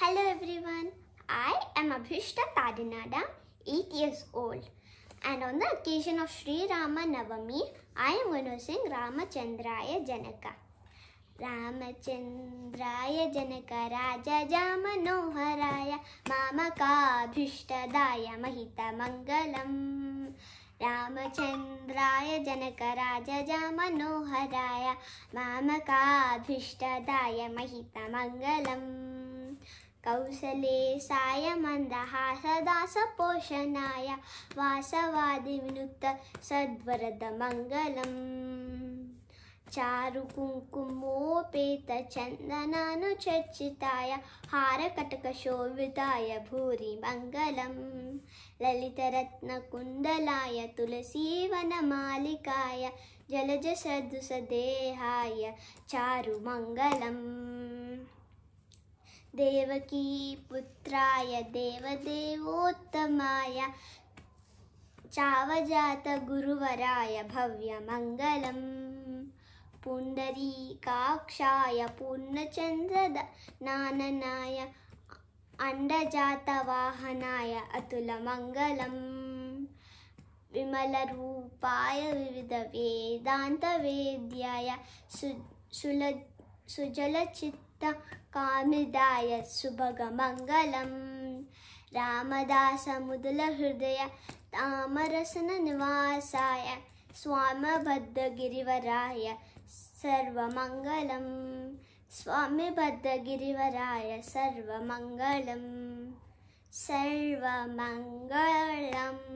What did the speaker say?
Hello everyone, I am Abhishta Padinada, 8 years old. And on the occasion of Sri Rama Navami, I am going to sing Ramachandraya Janaka. Ramachandraya Janaka Raja Jamanoharaya Daya, Mahita Mangalam Ramachandraya Janaka Raja Jamanoharaya Daya, Mahita Mangalam कौसलेशाय मन्दहासदासपोषणाय वासवादिविनुत सद्वरदमङ्गलं चारुकुङ्कुमोपेतचन्दनानुचर्चिताय हारकटकशोभिताय भूरिमङ्गलं ललितरत्नकुन्दलाय तुलसीवनमालिकाय चारु चारुमङ्गलम् देवकी पुत्राय देवदेवोत्तमाय चावजातगुरुवराय भव्यमङ्गलम् पुण्डरीकाक्षाय पूर्णचन्द्रनाननाय अण्डजातवाहनाय अतुलमङ्गलम् विमलरूपाय विविधवेदान्तवेद्याय सु सुल सुजलचित् कामिदाय सुभगमङ्गलम् रामदासमुदलहृदय तामरसननिवासाय स्वामबद्धगिरिवराय सर्वमङ्गलं स्वामिबद्धगिरिवराय सर्वमङ्गलं सर्वमङ्गलम्